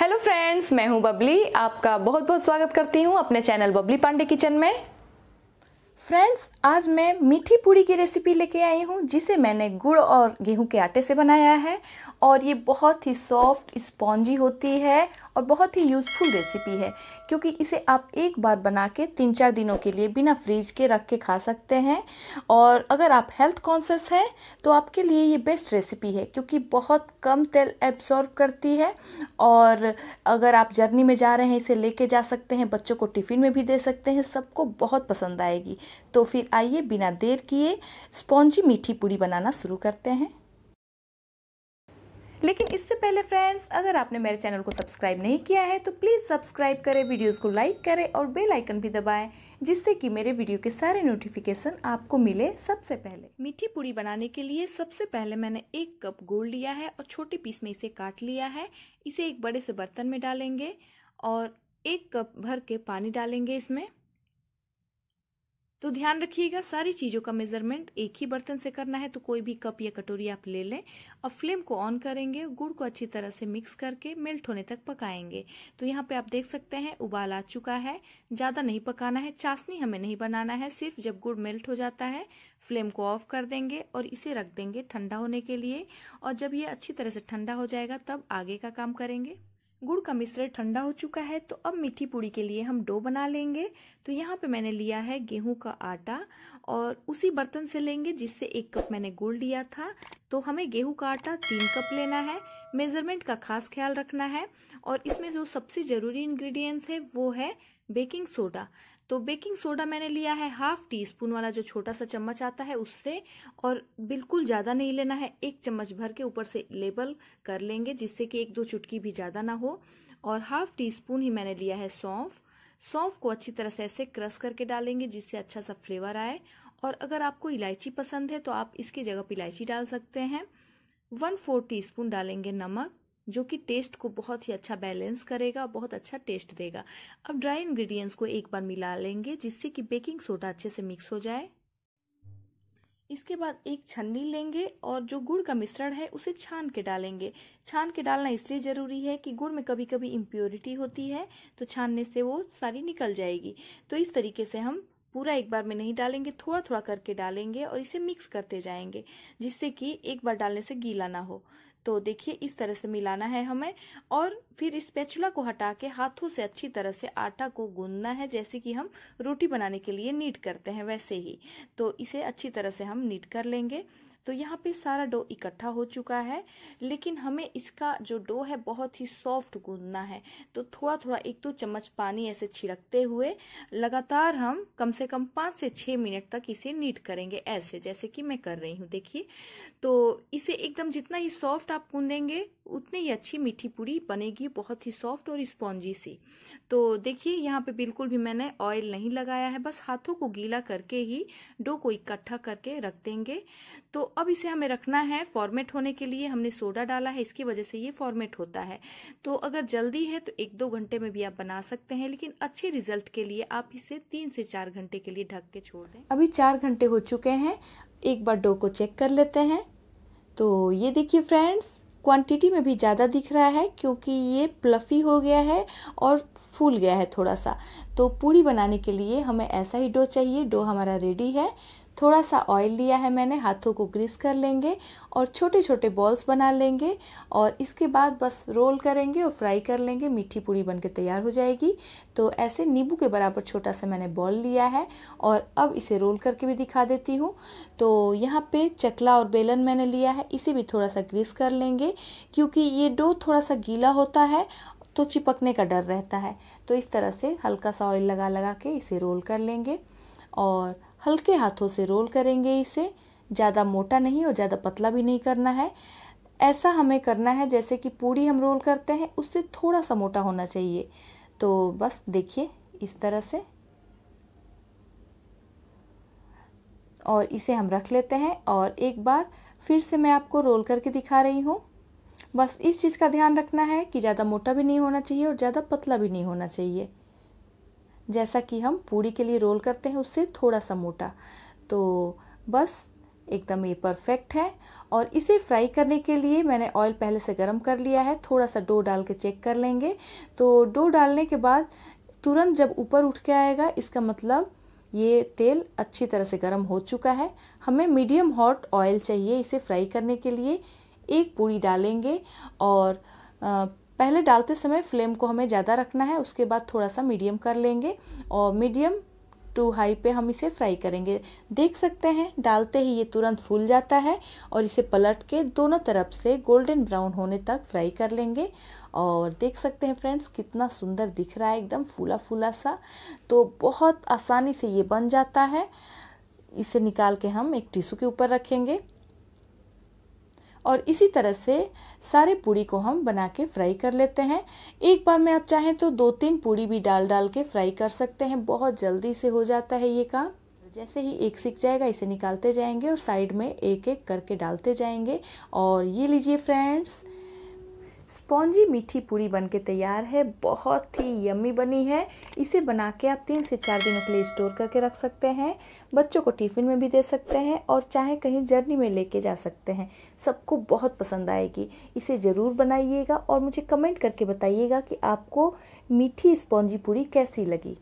hello friends मैं हूं बबली आपका बहुत बहुत स्वागत करती हूं अपने चैनल बबली पांडे किचन में फ्रेंड्स आज मैं मीठी पूड़ी की रेसिपी लेके आई हूँ जिसे मैंने गुड़ और गेहूं के आटे से बनाया है और ये बहुत ही सॉफ्ट स्पॉन्जी होती है और बहुत ही यूज़फुल रेसिपी है क्योंकि इसे आप एक बार बना के तीन चार दिनों के लिए बिना फ्रिज के रख के खा सकते हैं और अगर आप हेल्थ कॉन्शियस हैं तो आपके लिए ये बेस्ट रेसिपी है क्योंकि बहुत कम तेल एब्जॉर्व करती है और अगर आप जर्नी में जा रहे हैं इसे लेके जा सकते हैं बच्चों को टिफ़िन में भी दे सकते हैं सबको बहुत पसंद आएगी तो फिर आइए बिना देर किए स्पॉन्जी मीठी पूड़ी बनाना शुरू करते हैं लेकिन इससे पहले फ्रेंड्स अगर आपने मेरे चैनल को सब्सक्राइब नहीं किया है तो प्लीज़ सब्सक्राइब करें वीडियोस को लाइक करें और बेल आइकन भी दबाएं जिससे कि मेरे वीडियो के सारे नोटिफिकेशन आपको मिले सबसे पहले मीठी पूड़ी बनाने के लिए सबसे पहले मैंने एक कप गुड़ लिया है और छोटे पीस में इसे काट लिया है इसे एक बड़े से बर्तन में डालेंगे और एक कप भर के पानी डालेंगे इसमें तो ध्यान रखिएगा सारी चीज़ों का मेजरमेंट एक ही बर्तन से करना है तो कोई भी कप या कटोरी आप ले लें और फ्लेम को ऑन करेंगे गुड़ को अच्छी तरह से मिक्स करके मेल्ट होने तक पकाएंगे तो यहाँ पे आप देख सकते हैं उबाल आ चुका है ज़्यादा नहीं पकाना है चाशनी हमें नहीं बनाना है सिर्फ जब गुड़ मेल्ट हो जाता है फ्लेम को ऑफ कर देंगे और इसे रख देंगे ठंडा होने के लिए और जब ये अच्छी तरह से ठंडा हो जाएगा तब आगे का काम करेंगे गुड़ का मिश्रण ठंडा हो चुका है तो अब मीठी पूड़ी के लिए हम डो बना लेंगे तो यहाँ पे मैंने लिया है गेहूं का आटा और उसी बर्तन से लेंगे जिससे एक कप मैंने गुड़ लिया था तो हमें गेहूं का आटा तीन कप लेना है मेजरमेंट का खास ख्याल रखना है और इसमें जो सबसे ज़रूरी इंग्रेडिएंट्स है वो है बेकिंग सोडा तो बेकिंग सोडा मैंने लिया है हाफ टी स्पून वाला जो छोटा सा चम्मच आता है उससे और बिल्कुल ज़्यादा नहीं लेना है एक चम्मच भर के ऊपर से लेबल कर लेंगे जिससे कि एक दो चुटकी भी ज़्यादा ना हो और हाफ टी स्पून ही मैंने लिया है सौंफ सौंफ को अच्छी तरह से ऐसे क्रश करके डालेंगे जिससे अच्छा सा फ्लेवर आए और अगर आपको इलायची पसंद है तो आप इसकी जगह पर इलायची डाल सकते हैं वन फोर टी स्पून डालेंगे नमक जो कि टेस्ट को बहुत ही अच्छा बैलेंस करेगा बहुत अच्छा टेस्ट देगा अब ड्राई इंग्रेडिएंट्स को एक बार मिला लेंगे जिससे कि बेकिंग सोडा अच्छे से मिक्स हो जाए इसके बाद एक छन्नी लेंगे और जो गुड़ का मिश्रण है उसे छान के डालेंगे छान के डालना इसलिए ज़रूरी है कि गुड़ में कभी कभी इम्प्योरिटी होती है तो छानने से वो सारी निकल जाएगी तो इस तरीके से हम पूरा एक बार में नहीं डालेंगे थोड़ा थोड़ा करके डालेंगे और इसे मिक्स करते जाएंगे जिससे कि एक बार डालने से गीला ना हो तो देखिए इस तरह से मिलाना है हमें और फिर इस पेचुला को हटा के हाथों से अच्छी तरह से आटा को गूंदना है जैसे कि हम रोटी बनाने के लिए नीट करते हैं वैसे ही तो इसे अच्छी तरह से हम नीट कर लेंगे तो यहाँ पे सारा डो इकट्ठा हो चुका है लेकिन हमें इसका जो डो है बहुत ही सॉफ्ट गूंदना है तो थोड़ा थोड़ा एक दो तो चम्मच पानी ऐसे छिड़कते हुए लगातार हम कम से कम पाँच से छः मिनट तक इसे नीट करेंगे ऐसे जैसे कि मैं कर रही हूँ देखिए तो इसे एकदम जितना ही सॉफ्ट आप गूंदेंगे उतनी ही अच्छी मीठी पूरी बनेगी बहुत ही सॉफ्ट और स्पॉन्जी सी तो देखिए यहाँ पे बिल्कुल भी मैंने ऑयल नहीं लगाया है बस हाथों को गीला करके ही डो को इकट्ठा करके रख देंगे तो अब इसे हमें रखना है फॉर्मेट होने के लिए हमने सोडा डाला है इसकी वजह से ये फॉर्मेट होता है तो अगर जल्दी है तो एक दो घंटे में भी आप बना सकते हैं लेकिन अच्छे रिजल्ट के लिए आप इसे तीन से चार घंटे के लिए ढक के छोड़ दें अभी चार घंटे हो चुके हैं एक बार डो को चेक कर लेते हैं तो ये देखिए फ्रेंड्स क्वांटिटी में भी ज़्यादा दिख रहा है क्योंकि ये प्लफ़ी हो गया है और फूल गया है थोड़ा सा तो पूरी बनाने के लिए हमें ऐसा ही डो चाहिए डो हमारा रेडी है थोड़ा सा ऑयल लिया है मैंने हाथों को ग्रीस कर लेंगे और छोटे छोटे बॉल्स बना लेंगे और इसके बाद बस रोल करेंगे और फ्राई कर लेंगे मीठी पूड़ी बनके तैयार हो जाएगी तो ऐसे नींबू के बराबर छोटा सा मैंने बॉल लिया है और अब इसे रोल करके भी दिखा देती हूँ तो यहाँ पे चकला और बेलन मैंने लिया है इसे भी थोड़ा सा ग्रीस कर लेंगे क्योंकि ये डो थोड़ा सा गीला होता है तो चिपकने का डर रहता है तो इस तरह से हल्का सा ऑयल लगा लगा के इसे रोल कर लेंगे और हल्के हाथों से रोल करेंगे इसे ज़्यादा मोटा नहीं और ज़्यादा पतला भी नहीं करना है ऐसा हमें करना है जैसे कि पूड़ी हम रोल करते हैं उससे थोड़ा सा मोटा होना चाहिए तो बस देखिए इस तरह से और इसे हम रख लेते हैं और एक बार फिर से मैं आपको रोल करके दिखा रही हूँ बस इस चीज़ का ध्यान रखना है कि ज़्यादा मोटा भी नहीं होना चाहिए और ज़्यादा पतला भी नहीं होना चाहिए जैसा कि हम पूड़ी के लिए रोल करते हैं उससे थोड़ा सा मोटा तो बस एकदम ये परफेक्ट है और इसे फ्राई करने के लिए मैंने ऑयल पहले से गर्म कर लिया है थोड़ा सा डो डाल के चेक कर लेंगे तो डो डालने के बाद तुरंत जब ऊपर उठ के आएगा इसका मतलब ये तेल अच्छी तरह से गर्म हो चुका है हमें मीडियम हॉट ऑयल चाहिए इसे फ्राई करने के लिए एक पूड़ी डालेंगे और पहले डालते समय फ्लेम को हमें ज़्यादा रखना है उसके बाद थोड़ा सा मीडियम कर लेंगे और मीडियम टू हाई पे हम इसे फ्राई करेंगे देख सकते हैं डालते ही ये तुरंत फूल जाता है और इसे पलट के दोनों तरफ से गोल्डन ब्राउन होने तक फ्राई कर लेंगे और देख सकते हैं फ्रेंड्स कितना सुंदर दिख रहा है एकदम फूला फूला सा तो बहुत आसानी से ये बन जाता है इसे निकाल के हम एक टिशू के ऊपर रखेंगे और इसी तरह से सारे पूड़ी को हम बना के फ्राई कर लेते हैं एक बार में आप चाहें तो दो तीन पूड़ी भी डाल डाल के फ्राई कर सकते हैं बहुत जल्दी से हो जाता है ये काम जैसे ही एक सीख जाएगा इसे निकालते जाएंगे और साइड में एक एक करके डालते जाएंगे और ये लीजिए फ्रेंड्स स्पॉन्जी मीठी पूरी बन के तैयार है बहुत ही यम्मी बनी है इसे बना के आप तीन से चार दिनों के लिए स्टोर करके रख सकते हैं बच्चों को टिफ़िन में भी दे सकते हैं और चाहे कहीं जर्नी में लेके जा सकते हैं सबको बहुत पसंद आएगी इसे ज़रूर बनाइएगा और मुझे कमेंट करके बताइएगा कि आपको मीठी स्पॉन्जी पूरी कैसी लगी